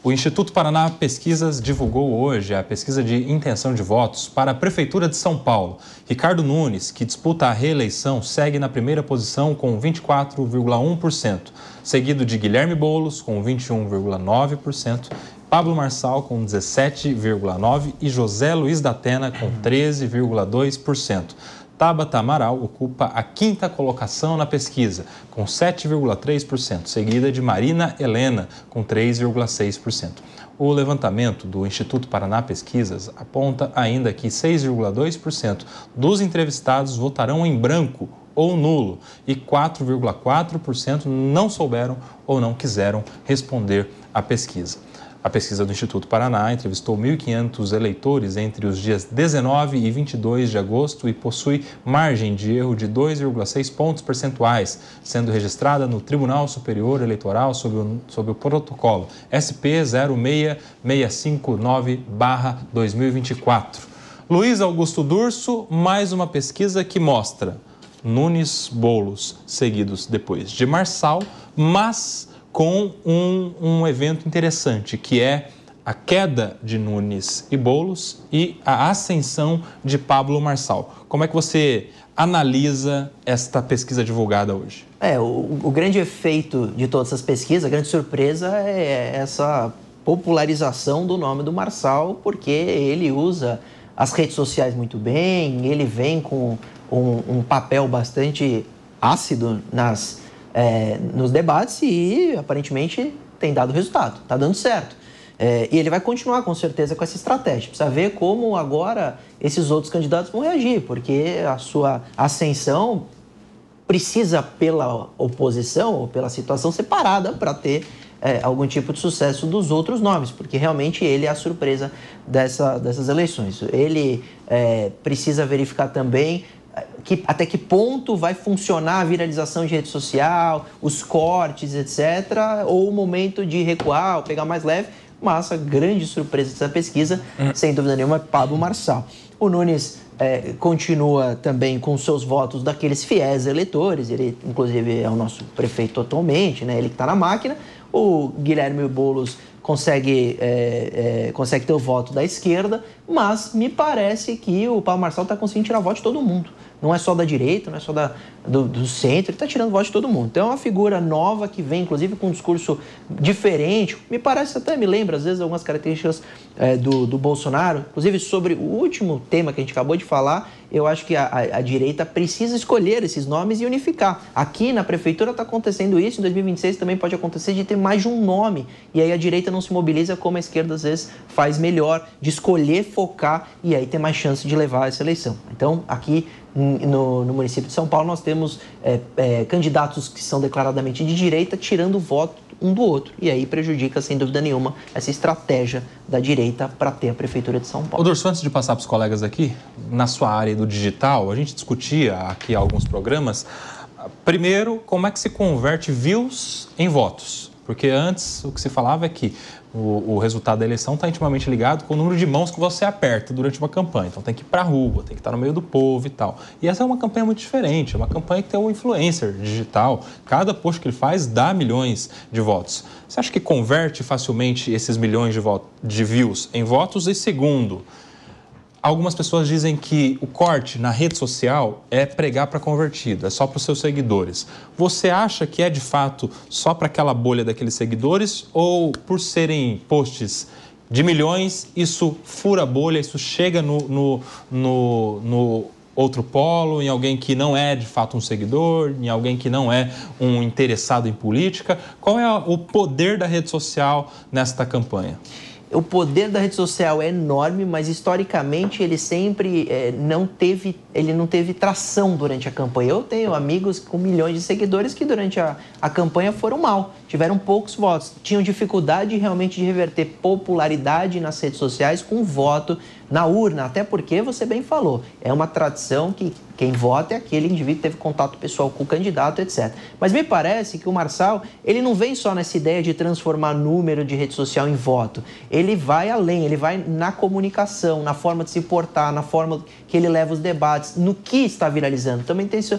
O Instituto Paraná Pesquisas divulgou hoje a pesquisa de intenção de votos para a Prefeitura de São Paulo. Ricardo Nunes, que disputa a reeleição, segue na primeira posição com 24,1%, seguido de Guilherme Boulos, com 21,9%, Pablo Marçal, com 17,9% e José Luiz da Atena, com 13,2%. Tabata Amaral ocupa a quinta colocação na pesquisa, com 7,3%, seguida de Marina Helena, com 3,6%. O levantamento do Instituto Paraná Pesquisas aponta ainda que 6,2% dos entrevistados votarão em branco ou nulo e 4,4% não souberam ou não quiseram responder à pesquisa. A pesquisa do Instituto Paraná entrevistou 1.500 eleitores entre os dias 19 e 22 de agosto e possui margem de erro de 2,6 pontos percentuais, sendo registrada no Tribunal Superior Eleitoral sob o, sob o protocolo SP 06659-2024. Luiz Augusto Durso, mais uma pesquisa que mostra Nunes Bolos seguidos depois de Marçal, mas com um, um evento interessante, que é a queda de Nunes e Bolos e a ascensão de Pablo Marçal. Como é que você analisa esta pesquisa divulgada hoje? É, o, o grande efeito de todas essas pesquisas, a grande surpresa é essa popularização do nome do Marçal, porque ele usa as redes sociais muito bem, ele vem com um, um papel bastante ácido nas é, nos debates e aparentemente tem dado resultado, está dando certo. É, e ele vai continuar com certeza com essa estratégia. Precisa ver como agora esses outros candidatos vão reagir, porque a sua ascensão precisa, pela oposição ou pela situação, separada para ter é, algum tipo de sucesso dos outros nomes, porque realmente ele é a surpresa dessa, dessas eleições. Ele é, precisa verificar também que, até que ponto vai funcionar a viralização de rede social, os cortes, etc., ou o momento de recuar, pegar mais leve. Mas a grande surpresa dessa pesquisa, hum. sem dúvida nenhuma, é Pablo Marçal. O Nunes é, continua também com seus votos daqueles fiéis eleitores, ele inclusive é o nosso prefeito atualmente, né? ele que está na máquina. O Guilherme Boulos consegue, é, é, consegue ter o voto da esquerda, mas me parece que o Paulo Marçal está conseguindo tirar voto de todo mundo não é só da direita, não é só da, do, do centro, ele está tirando voz de todo mundo. Então é uma figura nova que vem, inclusive, com um discurso diferente. Me parece, até me lembra, às vezes, algumas características é, do, do Bolsonaro, inclusive sobre o último tema que a gente acabou de falar, eu acho que a, a, a, direita precisa escolher esses nomes e unificar. Aqui na prefeitura está acontecendo isso, em 2026 também pode acontecer de ter mais de um nome. E aí a direita não se mobiliza como a esquerda às vezes faz melhor, de escolher, focar e aí ter mais chance de levar essa eleição. Então, aqui no, no município de São Paulo, nós temos é, é, candidatos que são declaradamente de direita tirando o voto um do outro. E aí prejudica, sem dúvida nenhuma, essa estratégia da direita para ter a Prefeitura de São Paulo. Odorso, antes de passar para os colegas aqui, na sua área do digital, a gente discutia aqui alguns programas. Primeiro, como é que se converte views em votos? Porque antes o que se falava é que o, o resultado da eleição está intimamente ligado com o número de mãos que você aperta durante uma campanha. Então tem que ir para a rua, tem que estar tá no meio do povo e tal. E essa é uma campanha muito diferente, é uma campanha que tem um influencer digital. Cada post que ele faz dá milhões de votos. Você acha que converte facilmente esses milhões de, votos, de views em votos? E segundo, Algumas pessoas dizem que o corte na rede social é pregar para convertido, é só para os seus seguidores. Você acha que é de fato só para aquela bolha daqueles seguidores ou por serem posts de milhões, isso fura a bolha, isso chega no, no, no, no outro polo, em alguém que não é de fato um seguidor, em alguém que não é um interessado em política? Qual é o poder da rede social nesta campanha? o poder da rede social é enorme, mas historicamente ele sempre é, não teve, ele não teve tração durante a campanha. Eu tenho amigos com milhões de seguidores que durante a, a campanha foram mal, tiveram poucos votos, tinham dificuldade realmente de reverter popularidade nas redes sociais com voto na urna, até porque você bem falou, é uma tradição que quem vota é aquele indivíduo que teve contato pessoal com o candidato, etc. Mas me parece que o Marçal, ele não vem só nessa ideia de transformar número de rede social em voto. Ele vai além, ele vai na comunicação, na forma de se portar, na forma que ele leva os debates, no que está viralizando. Também tem isso,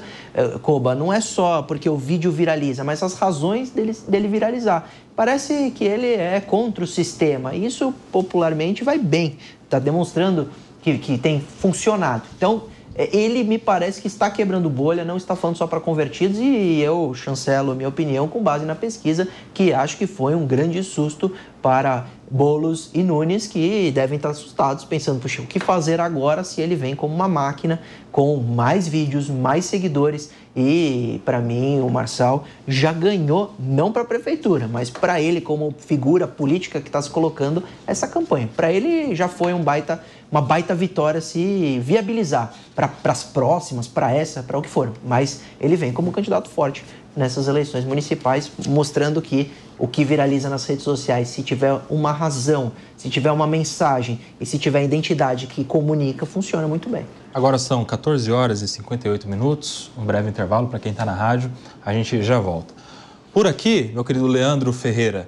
Coba. Eh, não é só porque o vídeo viraliza, mas as razões dele, dele viralizar. Parece que ele é contra o sistema. Isso popularmente vai bem está demonstrando que, que tem funcionado. Então, é, ele me parece que está quebrando bolha, não está falando só para convertidos, e eu chancelo minha opinião com base na pesquisa, que acho que foi um grande susto para Bolos e Nunes, que devem estar assustados, pensando, puxa, o que fazer agora se ele vem como uma máquina, com mais vídeos, mais seguidores, e para mim o Marçal já ganhou, não para a prefeitura, mas para ele como figura política que está se colocando essa campanha. Para ele já foi um baita, uma baita vitória se viabilizar para as próximas, para essa, para o que for. Mas ele vem como um candidato forte nessas eleições municipais, mostrando que o que viraliza nas redes sociais, se tiver uma razão, se tiver uma mensagem e se tiver identidade que comunica, funciona muito bem. Agora são 14 horas e 58 minutos, um breve intervalo para quem está na rádio, a gente já volta. Por aqui, meu querido Leandro Ferreira,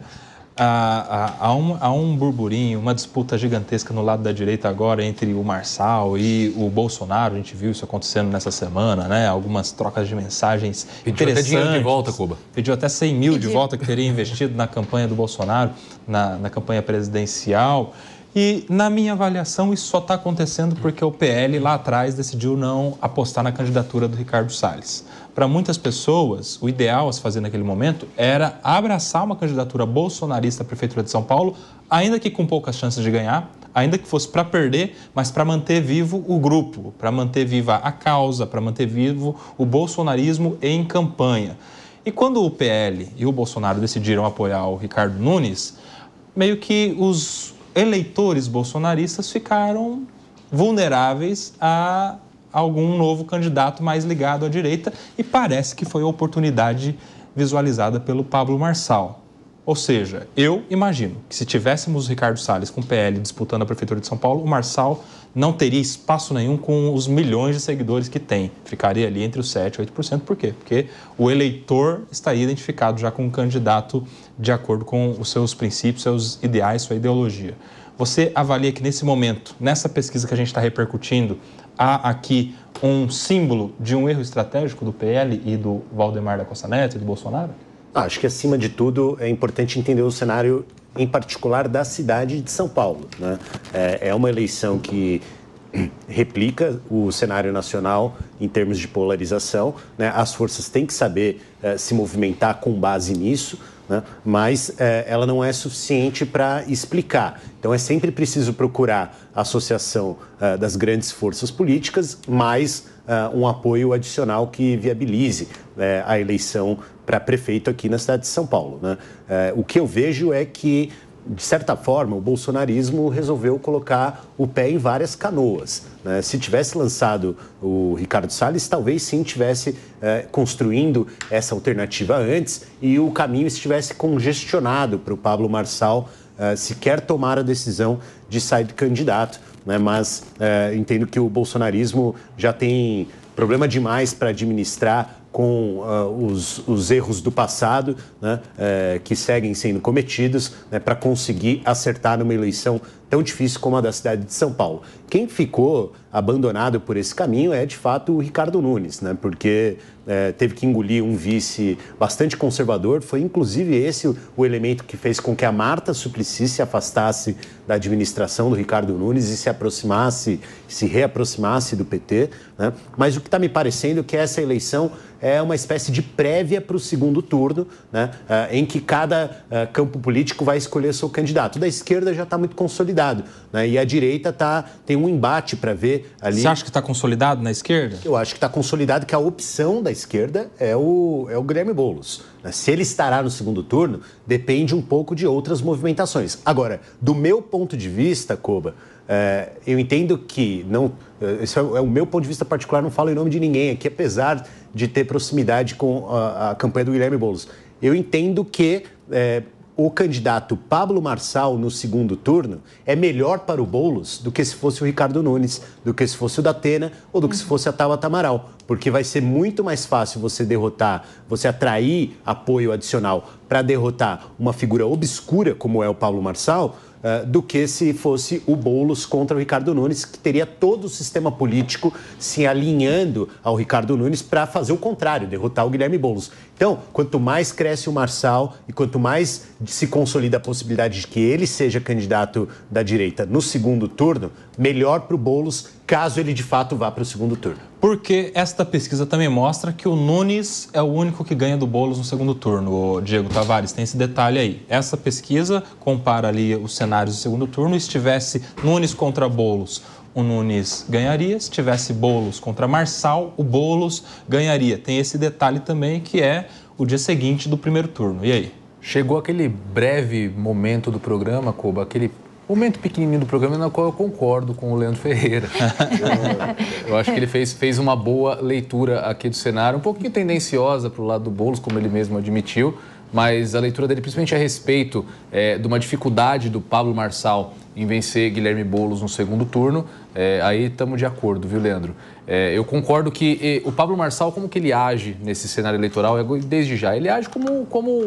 Há, um, um, burburinho, uma disputa gigantesca no lado da direita agora entre o Marçal e o Bolsonaro. A gente viu isso acontecendo nessa semana, né? Algumas trocas de mensagens Pediu interessantes. Pediu até dinheiro de volta, Cuba. Pediu até 100 mil de volta que teria investido na campanha do Bolsonaro, na, na campanha presidencial. E, na minha avaliação, isso só está acontecendo porque o PL lá atrás decidiu não apostar na candidatura do Ricardo Salles. Para muitas pessoas, o ideal a se fazer naquele momento era abraçar uma candidatura bolsonarista à Prefeitura de São Paulo, ainda que com poucas chances de ganhar, ainda que fosse para perder, mas para manter vivo o grupo, para manter viva a causa, para manter vivo o bolsonarismo em campanha. E quando o PL e o Bolsonaro decidiram apoiar o Ricardo Nunes, meio que os eleitores bolsonaristas ficaram vulneráveis a algum novo candidato mais ligado à direita e parece que foi a oportunidade visualizada pelo Pablo Marçal. Ou seja, eu imagino que se tivéssemos o Ricardo Salles com o PL disputando a Prefeitura de São Paulo, o Marçal não teria espaço nenhum com os milhões de seguidores que tem. Ficaria ali entre os 7% e 8%. Por quê? Porque o eleitor estaria identificado já com um candidato de acordo com os seus princípios, seus ideais, sua ideologia. Você avalia que nesse momento, nessa pesquisa que a gente está repercutindo, há aqui um símbolo de um erro estratégico do PL e do Valdemar da Costa Neto e do Bolsonaro? Ah, acho que, acima de tudo, é importante entender o cenário, em particular, da cidade de São Paulo. Né? É, é uma eleição que replica o cenário nacional em termos de polarização. Né? As forças têm que saber é, se movimentar com base nisso, né? mas é, ela não é suficiente para explicar. Então é sempre preciso procurar a associação das grandes forças políticas, mais uh, um apoio adicional que viabilize uh, a eleição para prefeito aqui na cidade de São Paulo. Né? Eh, o que eu vejo é que de certa forma, o bolsonarismo resolveu colocar o pé em várias canoas. Né? Se tivesse lançado o Ricardo Salles, talvez sim tivesse eh, construindo essa alternativa antes e o caminho estivesse congestionado para o Pablo Marçal eh, sequer tomar a decisão de sair de candidato né? mas é, entendo que o bolsonarismo já tem problema demais para administrar com uh, os, os, erros do passado né, é, que seguem sendo cometidos né, para conseguir acertar numa eleição tão difícil como a da cidade de São Paulo. Quem ficou abandonado por esse caminho é, de fato, o Ricardo Nunes, né? porque é, teve que engolir um vice bastante conservador. Foi, inclusive, esse o elemento que fez com que a Marta Suplicy se afastasse da administração do Ricardo Nunes e se aproximasse, se reaproximasse do PT. Né? Mas o que está me parecendo é que essa eleição é uma espécie de prévia para o segundo turno, né? É, em que cada é, campo político vai escolher seu candidato. Da esquerda já está muito consolidado consolidado. Né? E a direita tá, tem um embate para ver ali. Você acha que está consolidado na esquerda? Eu acho que está consolidado que a opção da esquerda é o, é o Guilherme Boulos. Né? Se ele estará no segundo turno, depende um pouco de outras movimentações. Agora, do meu ponto de vista, Coba, é, eu entendo que não. É, esse é, é o meu ponto de vista particular, não falo em nome de ninguém aqui, apesar de ter proximidade com a, a campanha do Guilherme Boulos. Eu entendo que é, o candidato Pablo Marçal no segundo turno é melhor para o Boulos do que se fosse o Ricardo Nunes, do que se fosse o Datena ou do que se fosse a Tabata Amaral, porque vai ser muito mais fácil você derrotar, você atrair apoio adicional para derrotar uma figura obscura como é o Pablo Marçal eh, do que se fosse o Boulos contra o Ricardo Nunes, que teria todo o sistema político se alinhando ao Ricardo Nunes para fazer o contrário, derrotar o Guilherme Boulos. Então, quanto mais cresce o Marçal e quanto mais se consolida a possibilidade de que ele seja candidato da direita no segundo turno, melhor para o Boulos caso ele de fato vá para o segundo turno. Porque esta pesquisa também mostra que o Nunes é o único que ganha do Boulos no segundo turno. O Diego Tavares tem esse detalhe aí. Essa pesquisa compara ali os cenários do segundo turno. Se tivesse Nunes contra Boulos, o Nunes ganharia. Se tivesse Boulos contra Marçal, o Boulos ganharia. Tem esse detalhe também que é o dia seguinte do primeiro turno. E aí? Chegou aquele breve momento do programa, Cuba, aquele momento pequenininho do programa na qual eu concordo com o Leandro Ferreira. Eu, eu acho que ele fez, fez uma boa leitura aqui do cenário, um pouquinho tendenciosa para o lado do Boulos, como ele mesmo admitiu, mas a leitura dele, principalmente a respeito é, de uma dificuldade do Pablo Marçal em vencer Guilherme Boulos no segundo turno. É, aí estamos de acordo, viu, Leandro? É, eu concordo que e, o Pablo Marçal, como que ele age nesse cenário eleitoral, é desde já, ele age como, como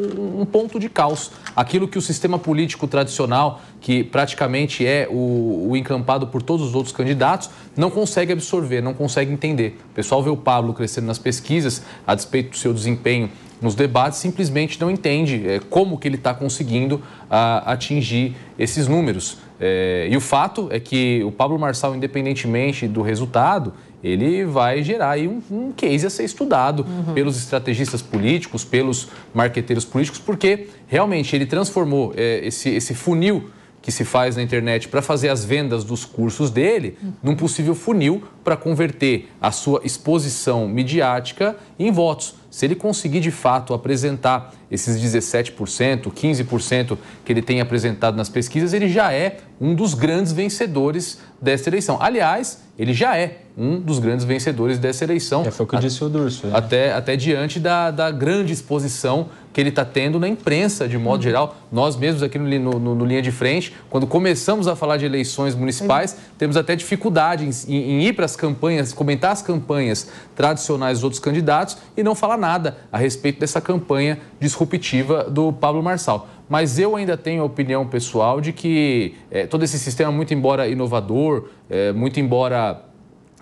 um ponto de caos. Aquilo que o sistema político tradicional, que praticamente é o, o encampado por todos os outros candidatos, não consegue absorver, não consegue entender. O pessoal vê o Pablo crescendo nas pesquisas, a despeito do seu desempenho nos debates simplesmente não entende é, como que ele está conseguindo a, atingir esses números. É, e o fato é que o Pablo Marçal, independentemente do resultado, ele vai gerar aí um, um case a ser estudado uhum. pelos estrategistas políticos, pelos marqueteiros políticos, porque realmente ele transformou é, esse, esse funil que se faz na internet para fazer as vendas dos cursos dele num possível funil para converter a sua exposição midiática em votos. Se ele conseguir de fato apresentar esses 17%, 15% que ele tem apresentado nas pesquisas, ele já é um dos grandes vencedores dessa eleição. Aliás, ele já é um dos grandes vencedores dessa eleição. É, foi o que a, disse o Durso. Né? Até, até diante da, da grande exposição que ele está tendo na imprensa, de modo uhum. geral. Nós mesmos aqui no, no, no, Linha de Frente, quando começamos a falar de eleições municipais, uhum. temos até dificuldade em, em ir para as campanhas, comentar as campanhas tradicionais dos outros candidatos e não falar nada a respeito dessa campanha disruptiva do Pablo Marçal mas eu ainda tenho a opinião pessoal de que é, todo esse sistema, muito embora inovador, é, muito embora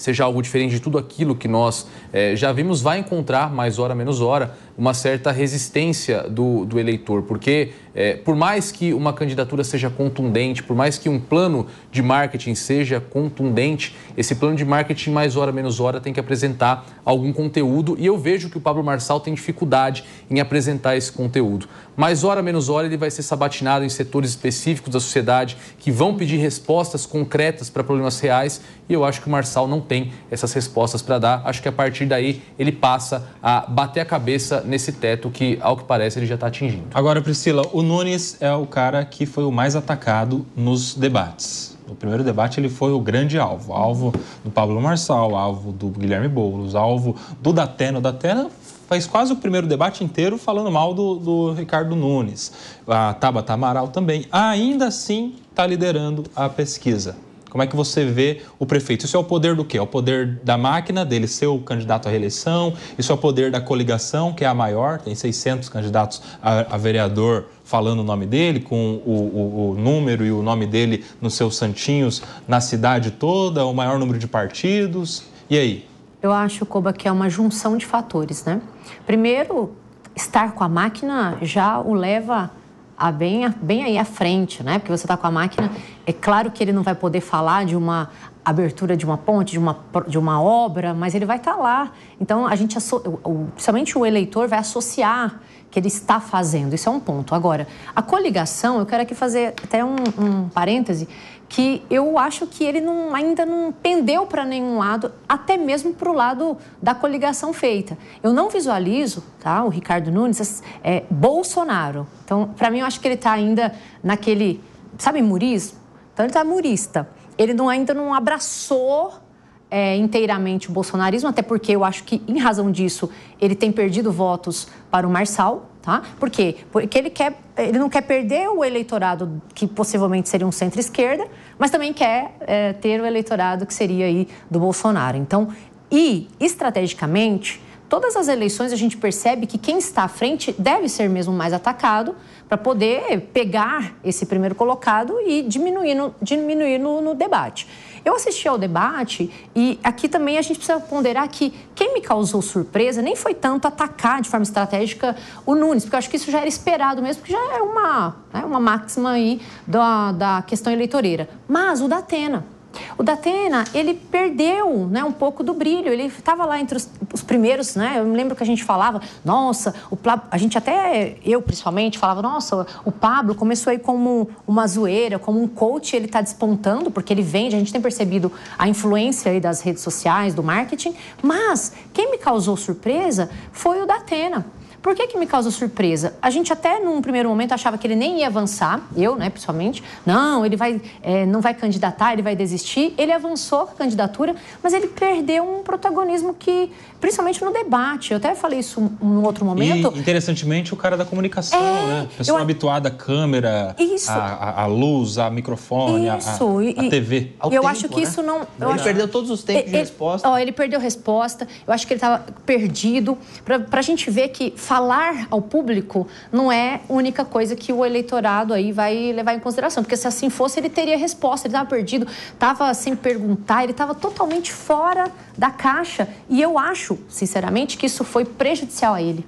seja algo diferente de tudo aquilo que nós é, já vimos, vai encontrar, mais hora menos hora, uma certa resistência do, do eleitor, porque é, por mais que uma candidatura seja contundente, por mais que um plano de marketing seja contundente, esse plano de marketing, mais hora menos hora, tem que apresentar algum conteúdo e eu vejo que o Pablo Marçal tem dificuldade em apresentar esse conteúdo. Mais hora menos hora, ele vai ser sabatinado em setores específicos da sociedade que vão pedir respostas concretas para problemas reais e eu acho que o Marçal não tem tem essas respostas para dar. Acho que a partir daí ele passa a bater a cabeça nesse teto que, ao que parece, ele já está atingindo. Agora, Priscila, o Nunes é o cara que foi o mais atacado nos debates. No primeiro debate, ele foi o grande alvo. Alvo do Pablo Marçal, alvo do Guilherme Boulos, alvo do Datena. O Datena faz quase o primeiro debate inteiro falando mal do, do Ricardo Nunes. A Tabata Amaral também. Ainda assim, está liderando a pesquisa. Como é que você vê o prefeito? Isso é o poder do quê? É o poder da máquina, dele ser o candidato à reeleição? Isso é o poder da coligação, que é a maior, tem 600 candidatos a, a vereador falando o nome dele, com o, o, o, número e o nome dele nos seus santinhos na cidade toda, o maior número de partidos. E aí? Eu acho, Koba, que é uma junção de fatores, né? Primeiro, estar com a máquina já o leva a bem, bem aí à frente, né? Porque você está com a máquina. É claro que ele não vai poder falar de uma abertura de uma ponte, de uma, de uma obra, mas ele vai estar tá lá. Então, a gente, principalmente o eleitor, vai associar que ele está fazendo. Isso é um ponto. Agora, a coligação, eu quero aqui fazer até um, um parêntese, que eu acho que ele não, ainda não pendeu para nenhum lado, até mesmo para o lado da coligação feita. Eu não visualizo, tá, o Ricardo Nunes, é, Bolsonaro. Então, para mim, eu acho que ele está ainda naquele, sabe, murismo? Então, ele está murista. Ele não, ainda não abraçou é, inteiramente o bolsonarismo, até porque eu acho que, em razão disso, ele tem perdido votos para o Marçal, tá? Por quê? Porque ele, quer, ele não quer perder o eleitorado que possivelmente seria um centro-esquerda, mas também quer é, ter o eleitorado que seria aí do Bolsonaro. Então, e estrategicamente, todas as eleições a gente percebe que quem está à frente deve ser mesmo mais atacado para poder pegar esse primeiro colocado e diminuir no, diminuir no, no debate. Eu assisti ao debate e aqui também a gente precisa ponderar que quem me causou surpresa nem foi tanto atacar de forma estratégica o Nunes, porque eu acho que isso já era esperado mesmo, porque já é uma, né, uma máxima aí da, da questão eleitoreira. Mas o da Atena. O Datena, ele perdeu né, um pouco do brilho, ele estava lá entre os, os, primeiros, né? Eu me lembro que a gente falava, nossa, o, a gente até, eu principalmente, falava, nossa, o Pablo começou aí como uma zoeira, como um coach, ele está despontando, porque ele vende, a gente tem percebido a influência aí das redes sociais, do marketing, mas quem me causou surpresa foi o Datena. Por que, que me causa surpresa? A gente até num primeiro momento achava que ele nem ia avançar, eu, né, pessoalmente. Não, ele vai, é, não vai candidatar, ele vai desistir. Ele avançou a candidatura, mas ele perdeu um protagonismo que, principalmente no debate, eu até falei isso num outro momento. E, interessantemente, o cara da comunicação, é, né? Pessoa eu... habituada à câmera, à, luz, a microfone, à TV. Ao eu tempo, acho que né? isso não. Eu ele acho... perdeu todos os tempos ele, de resposta. Ó, ele perdeu resposta. Eu acho que ele estava perdido. Para a gente ver que falar ao público não é a única coisa que o eleitorado aí vai levar em consideração, porque se assim fosse ele teria resposta, ele estava perdido, estava sem perguntar, ele estava totalmente fora da caixa e eu acho, sinceramente, que isso foi prejudicial a ele.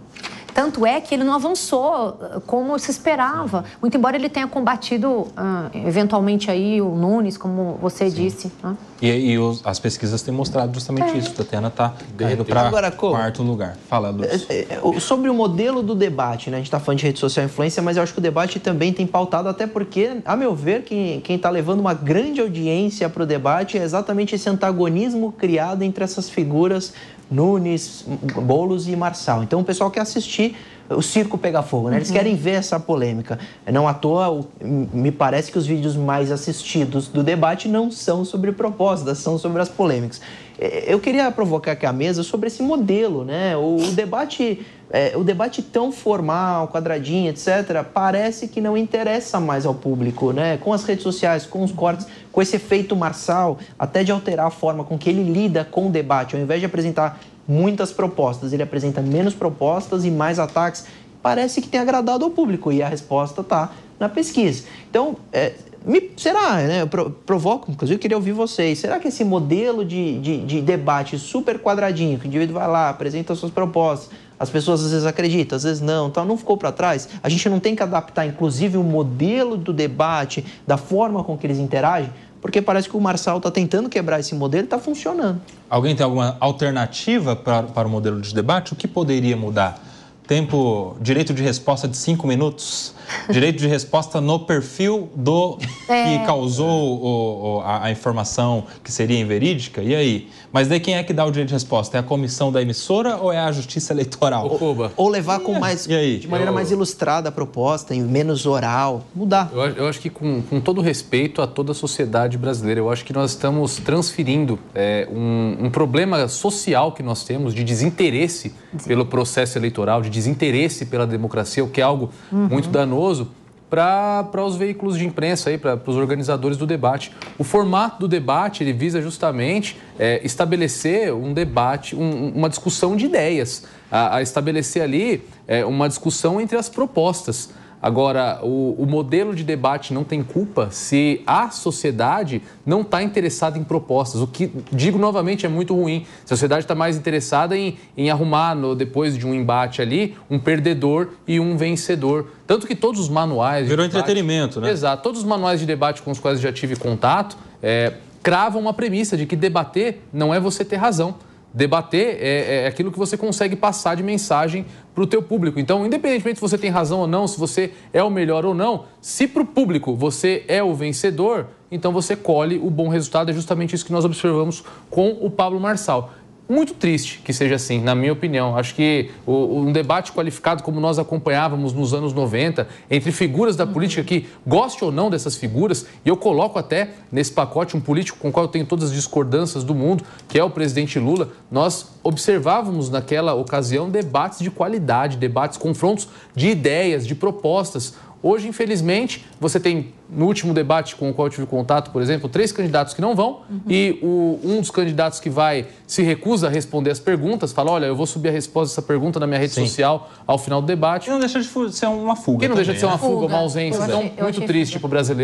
Tanto é que ele não avançou eh, como se esperava, muito embora ele tenha combatido uh, eventualmente aí o Nunes, como você Sim. disse. Né? E, e os, as pesquisas têm mostrado justamente é. isso. Tatiana está ganhando para quarto lugar. Fala, Luz. Eh, eh, sobre o modelo do debate, né? a gente está falando de rede social influência, mas eu acho que o debate também tem pautado, até porque, a meu ver, quem está levando uma grande audiência para o debate é exatamente esse antagonismo criado entre essas figuras Nunes, Bolos e Marçal. Então o pessoal quer assistir o circo pega fogo, né? Eles uhum. querem ver essa polêmica. Não à toa, me parece que os vídeos mais assistidos do debate não são sobre propostas, são sobre as polêmicas. É, eu queria provocar aqui a mesa sobre esse modelo, né? O, o debate, é, o debate tão formal, quadradinho, etc., parece que não interessa mais ao público, né? Com as redes sociais, com os cortes, com esse efeito marçal, até de alterar a forma com que ele lida com o debate. Ao invés de apresentar muitas propostas, ele apresenta menos propostas e mais ataques. Parece que tem agradado ao público e a resposta está na pesquisa. Então, é, me, será, né? Eu provoco, inclusive, eu queria ouvir vocês. Será que esse modelo de, de, de, debate super quadradinho, que o indivíduo vai lá, apresenta suas propostas, as pessoas às vezes acreditam, às vezes não, então não ficou para trás? A gente não tem que adaptar, inclusive, o modelo do debate, da forma com que eles interagem? porque parece que o Marçal está tentando quebrar esse modelo e está funcionando. Alguém tem alguma alternativa para, para o modelo de debate? O que poderia mudar? Tempo, direito de resposta de cinco minutos. Direito de resposta no perfil do é. que causou o, o, a, a, informação que seria inverídica. E aí? Mas daí quem é que dá o direito de resposta? É a comissão da emissora ou é a justiça eleitoral? Ô, Ou levar com mais, de maneira eu... mais ilustrada a proposta, em menos oral. Mudar. Eu, eu acho que com, com, todo respeito a toda a sociedade brasileira, eu acho que nós estamos transferindo é, um, um problema social que nós temos de desinteresse Sim. pelo processo eleitoral, de desinteresse pela democracia, o que é algo uhum. muito danoso, para os veículos de imprensa, para os organizadores do debate. O formato do debate ele visa justamente é, estabelecer um debate, um, uma discussão de ideias, a, a estabelecer ali é, uma discussão entre as propostas. Agora, o, o modelo de debate não tem culpa se a sociedade não está interessada em propostas, o que, digo novamente, é muito ruim. Se a sociedade está mais interessada em, em arrumar, no, depois de um embate ali, um perdedor e um vencedor. Tanto que todos os manuais. Virou de debate, entretenimento, né? Exato. Todos os manuais de debate com os quais eu já tive contato é, cravam uma premissa de que debater não é você ter razão. Debater é, é, é, aquilo que você consegue passar de mensagem para o teu público. Então, independentemente se você tem razão ou não, se você é o melhor ou não, se para o público você é o vencedor, então você colhe o bom resultado. É justamente isso que nós observamos com o Pablo Marçal muito triste que seja assim, na minha opinião. Acho que o, um debate qualificado como nós acompanhávamos nos anos 90, entre figuras da política que goste ou não dessas figuras, e eu coloco até nesse pacote um político com o qual eu tenho todas as discordâncias do mundo, que é o presidente Lula, nós observávamos naquela ocasião debates de qualidade, debates, confrontos de ideias, de propostas. Hoje, infelizmente, você tem, no último debate com o qual eu tive contato, por exemplo, três candidatos que não vão uhum. e o, um dos candidatos que vai se recusa a responder as perguntas, fala, olha, eu vou subir a resposta dessa pergunta na minha rede Sim. social ao final do debate. E não deixa de ser uma fuga. Que não também, deixa de ser uma né? fuga, uma ausência. Né? Então, muito triste para o brasileiro.